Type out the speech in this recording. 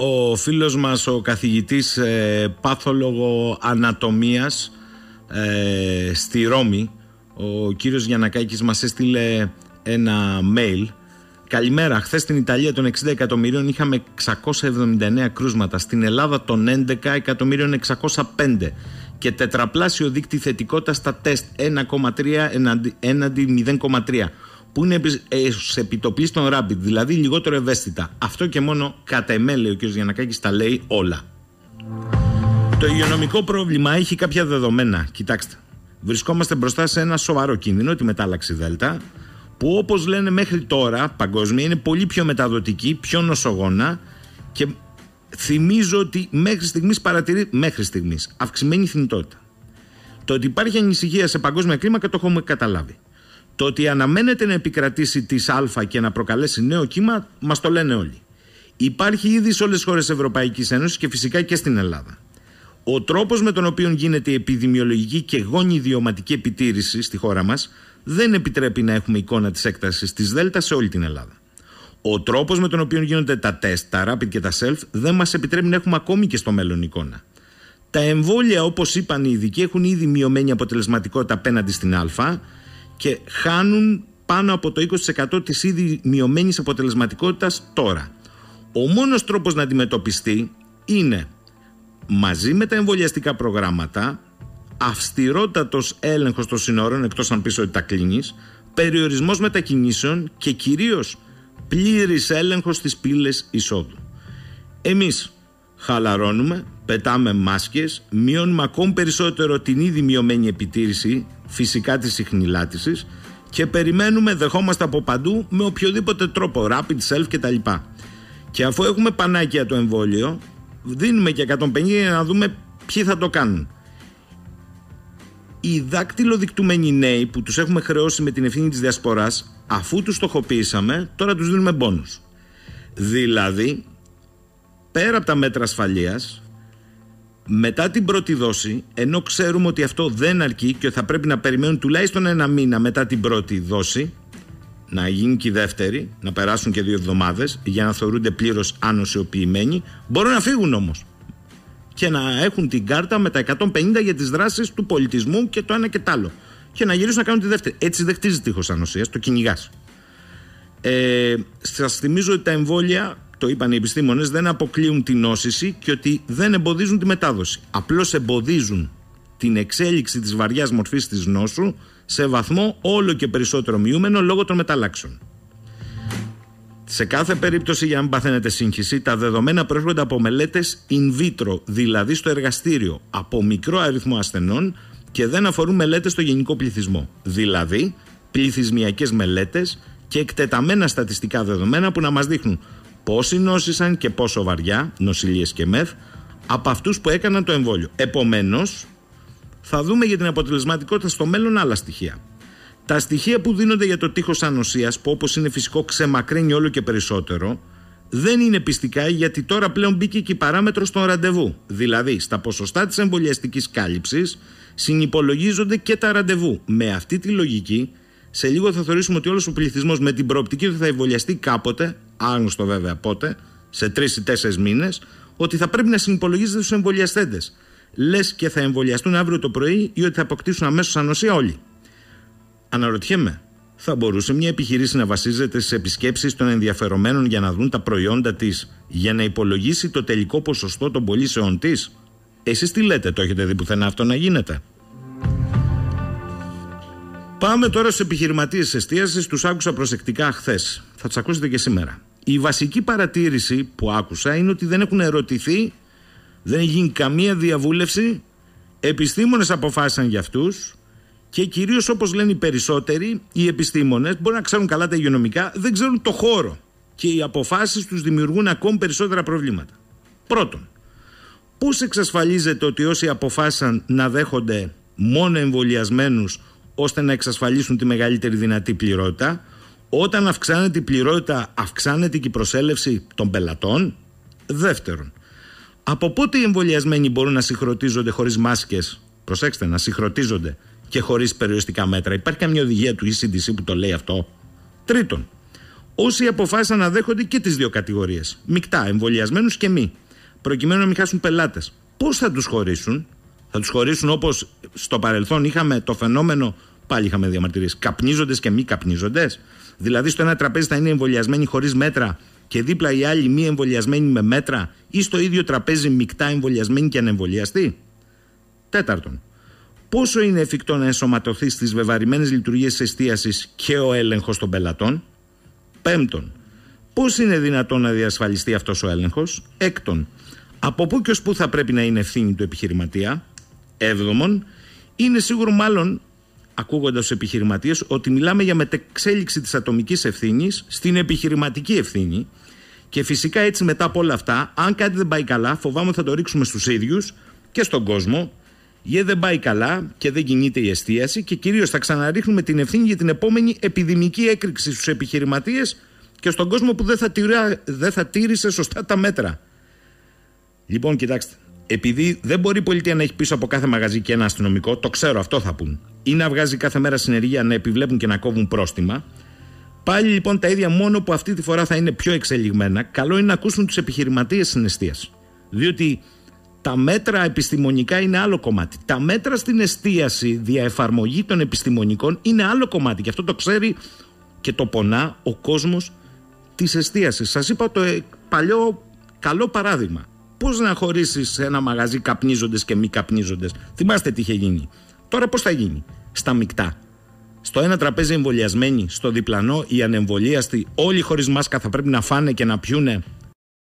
ο φίλος μας ο καθηγητής ε, πάθολογο ανατομίας ε, στη Ρώμη ο κύριος Γιανακάκης μας έστειλε ένα mail Καλημέρα, χθες στην Ιταλία των 60 εκατομμυρίων είχαμε 679 κρούσματα, στην Ελλάδα των 11 εκατομμυρίων 605 και τετραπλάσιο δείκτη θετικότητας στα τεστ 1,3 έναντι 0,3 που είναι ε, σε επιτοπλή στον Rabbit, δηλαδή λιγότερο ευαίσθητα. Αυτό και μόνο κατά εμέ, λέει ο κ. Γιανακάκη, τα λέει όλα. Το υγειονομικό πρόβλημα έχει κάποια δεδομένα. Κοιτάξτε, βρισκόμαστε μπροστά σε ένα σοβαρό κίνδυνο, τη μετάλλαξη Δέλτα, που όπως λένε μέχρι τώρα παγκόσμια είναι πολύ πιο μεταδοτική, πιο νοσογόνα και θυμίζω ότι μέχρι στιγμής παρατηρεί μέχρι στιγμής, αυξημένη θνητότητα. Το ότι υπάρχει ανησυχία σε παγκόσμια κλίμακα το έχουμε καταλάβει. Το ότι αναμένεται να επικρατήσει της Α και να προκαλέσει νέο κύμα, μας το λένε όλοι. Υπάρχει ήδη σε όλες τις χώρες Ευρωπαϊκής Ένωσης και φυσικά και στην Ελλάδα. Ο τρόπος με τον οποίο γίνεται η επιδημιολογική και γόνη ιδιωματική επιτήρηση στη χώρα μας δεν επιτρέπει να έχουμε εικόνα της έκτασης της ΔΕΛΤΑ σε όλη την Ελλάδα. Ο τρόπος με τον οποίο γίνονται τα τεστ, τα rapid και τα self δεν μας επιτρέπει να έχουμε ακόμη και στο μέλλον εικόνα. Τα εμβόλια, όπως είπαν οι ειδικοί, έχουν ήδη μειωμένη αποτελεσματικότητα απέναντι στην Α και χάνουν πάνω από το 20% της ήδη μειωμένης αποτελεσματικότητας τώρα. Ο μόνος τρόπος να αντιμετωπιστεί είναι μαζί με τα εμβολιαστικά προγράμματα, αυστηρότατος έλεγχος των συνόρων εκτός αν πίσω ότι τα κλείνεις, περιορισμός μετακινήσεων και κυρίως πλήρης έλεγχος στις πύλες εισόδου. Εμείς χαλαρώνουμε, πετάμε μάσκες, μειώνουμε ακόμη περισσότερο την ήδη μειωμένη επιτήρηση φυσικά της συχνηλάτησης και περιμένουμε, δεχόμαστε από παντού με οποιοδήποτε τρόπο, rapid self κτλ. Και αφού έχουμε πανάκια το εμβόλιο, δίνουμε και 150 για να δούμε ποιοι θα το κάνουν. Οι δάκτυλο νέοι που τους έχουμε χρεώσει με την ευθύνη της διασποράς, αφού τους στοχοποιήσαμε, τώρα τους δίνουμε μπόνους. Δηλαδή, πέρα από τα μέτρα ασφαλείας, μετά την πρώτη δόση, ενώ ξέρουμε ότι αυτό δεν αρκεί και θα πρέπει να περιμένουν τουλάχιστον ένα μήνα μετά την πρώτη δόση, να γίνει και η δεύτερη, να περάσουν και δύο εβδομάδες για να θεωρούνται πλήρως ανοσιοποιημένοι, μπορούν να φύγουν όμως. Και να έχουν την κάρτα με τα 150 για τις δράσεις του πολιτισμού και το ένα και το άλλο. Και να γυρίσουν να κάνουν τη δεύτερη. Έτσι δεν χτίζει τείχο ανοσίας, το κυνηγάς. Ε, Σας θυμίζω ότι τα εμβόλια το είπαν οι επιστήμονες, δεν αποκλείουν την νόσηση και ότι δεν εμποδίζουν τη μετάδοση. Απλώς εμποδίζουν την εξέλιξη της βαριάς μορφής της νόσου σε βαθμό όλο και περισσότερο μειούμενο λόγω των μεταλλάξεων. Σε κάθε περίπτωση, για να μην παθαίνετε σύγχυση, τα δεδομένα προέρχονται από μελέτες in vitro, δηλαδή στο εργαστήριο, από μικρό αριθμό ασθενών και δεν αφορούν μελέτες στο γενικό πληθυσμό. Δηλαδή, πληθυσμιακές μελέτες και εκτεταμένα στατιστικά δεδομένα που να μας δείχνουν πόσοι νόσησαν και πόσο βαριά, νοσηλίες και μεθ, από αυτούς που έκαναν το εμβόλιο. Επομένως, θα δούμε για την αποτελεσματικότητα στο μέλλον άλλα στοιχεία. Τα στοιχεία που δίνονται για το τείχος ανοσίας, που όπως είναι φυσικό ξεμακραίνει όλο και περισσότερο, δεν είναι πιστικά γιατί τώρα πλέον μπήκε και η παράμετρος των ραντεβού. Δηλαδή, στα ποσοστά της εμβολιαστικής κάλυψης συνυπολογίζονται και τα ραντεβού. Με αυτή τη λογική, σε λίγο θα θεωρήσουμε ότι όλος ο πληθυσμός με την προοπτική ότι θα εμβολιαστεί κάποτε άγνωστο βέβαια πότε, σε τρεις ή τέσσερις μήνες, ότι θα πρέπει να συνυπολογίζεται στους εμβολιαστέντες. Λες και θα εμβολιαστούν αύριο το πρωί ή ότι θα αποκτήσουν αμέσως ανοσία όλοι. Αναρωτιέμαι, θα μπορούσε μια επιχειρήση να βασίζεται στι επισκέψεις των ενδιαφερομένων για να δουν τα προϊόντα της για να υπολογίσει το τελικό ποσοστό των πωλήσεών της. Εσείς τι λέτε, το έχετε δει πουθενά αυτό να γίνεται. Πάμε τώρα στους επιχειρηματίες εστίασης. Τους άκουσα προσεκτικά χθες. Θα τους ακούσετε και σήμερα. Η βασική παρατήρηση που άκουσα είναι ότι δεν έχουν ερωτηθεί, δεν έχει γίνει καμία διαβούλευση, επιστήμονες αποφάσισαν για αυτούς και κυρίως όπως λένε οι περισσότεροι, οι επιστήμονες μπορεί να ξέρουν καλά τα υγειονομικά, δεν ξέρουν το χώρο και οι αποφάσεις τους δημιουργούν ακόμη περισσότερα προβλήματα. Πρώτον, πώς εξασφαλίζεται ότι όσοι αποφάσισαν να δέχονται μόνο εμβολιασμένους ώστε να εξασφαλίσουν τη μεγαλύτερη δυνατή πληρότητα, όταν αυξάνεται η πληρότητα, αυξάνεται και η προσέλευση των πελατών. Δεύτερον, από πότε οι εμβολιασμένοι μπορούν να συγχρονίζονται χωρίς μάσκες, προσέξτε, να συγχρονίζονται και χωρίς περιοριστικά μέτρα. Υπάρχει καμία οδηγία του ECDC που το λέει αυτό. Τρίτον, όσοι αποφάσισαν να δέχονται και τις δύο κατηγορίες, μεικτά, εμβολιασμένους και μη, προκειμένου να μην χάσουν πελάτες, πώς θα τους χωρίσουν, θα τους χωρίσουν όπως στο παρελθόν είχαμε το φαινόμενο Πάλι είχαμε διαμαρτυρίες. Καπνίζοντες και μη καπνίζοντες. Δηλαδή, στο ένα τραπέζι θα είναι εμβολιασμένοι χωρίς μέτρα και δίπλα οι άλλοι μη εμβολιασμένοι με μέτρα ή στο ίδιο τραπέζι μεικτά εμβολιασμένοι και ανεμβολιαστοί. Τέταρτον, πόσο είναι εφικτό να ενσωματωθεί στις βεβαρημένες λειτουργίες εστίασης και ο έλεγχος των πελατών. Πέμπτον, πώς είναι δυνατόν να διασφαλιστεί αυτός ο έλεγχος. Έκτον, από πού και ως πού θα πρέπει να είναι ευθύνη του επιχειρηματία. Έβδομον, είναι σίγουρο μάλλον ακούγοντας του επιχειρηματίες, ότι μιλάμε για μετεξέλιξη της ατομικής ευθύνης στην επιχειρηματική ευθύνη. Και φυσικά έτσι μετά από όλα αυτά, αν κάτι δεν πάει καλά, φοβάμαι θα το ρίξουμε στους ίδιους και στον κόσμο. Γιατί δεν πάει καλά και δεν κινείται η εστίαση και κυρίως θα ξαναρίχνουμε την ευθύνη για την επόμενη επιδημική έκρηξη στους επιχειρηματίες και στον κόσμο που δεν θα, δεν θα τήρησε σωστά τα μέτρα. Λοιπόν, κοιτάξτε, επειδή δεν μπορεί η πολιτεία να έχει πίσω από κάθε μαγαζί και ένα αστυνομικό, το ξέρω, αυτό θα πούν. Ή να βγάζει κάθε μέρα συνεργεία να επιβλέπουν και να κόβουν πρόστιμα. Πάλι λοιπόν τα ίδια, μόνο που αυτή τη φορά θα είναι πιο εξελιγμένα. Καλό είναι να ακούσουν τους επιχειρηματίες εστίαση Διότι τα μέτρα επιστημονικά είναι άλλο κομμάτι. Τα μέτρα στην εστίαση εφαρμογή των επιστημονικών είναι άλλο κομμάτι. Και αυτό το ξέρει και το πονά ο κόσμος της εστίασης. Σας είπα το ε, παλιό καλό παράδειγμα. Πώς να χωρίσεις ένα μαγαζί καπνίζοντες και μη καπνίζοντες. Θυμάστε τι είχε γίνει. Τώρα πώς θα γίνει. Στα μεικτά. Στο ένα τραπέζι εμβολιασμένοι, στο διπλανό οι ανεμβολίαστοι, όλοι χωρίς μάσκα θα πρέπει να φάνε και να πιούνε